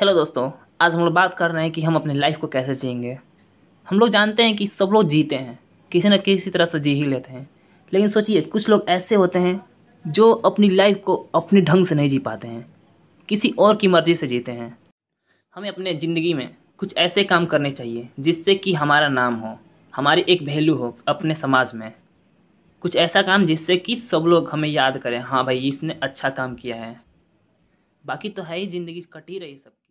hello दोस्तों आज हम लोग बात कर रहे हैं कि हम अपने लाइफ को कैसे जियेंगे हम लोग जानते हैं कि सब लोग जीते हैं किसी न किसी तरह से जी ही लेते हैं लेकिन सोचिए कुछ लोग ऐसे होते हैं जो अपनी लाइफ को अपने ढंग से नहीं जी पाते हैं किसी और की मर्ज़ी से जीते हैं हमें अपने ज़िंदगी में कुछ ऐसे काम करने चाहिए जिससे कि हमारा नाम हो हमारी एक वैल्यू हो अपने समाज में कुछ ऐसा काम जिससे कि सब लोग हमें याद करें हाँ भाई इसने अच्छा काम किया है बाकी तो है ही ज़िंदगी कट ही रही सबकी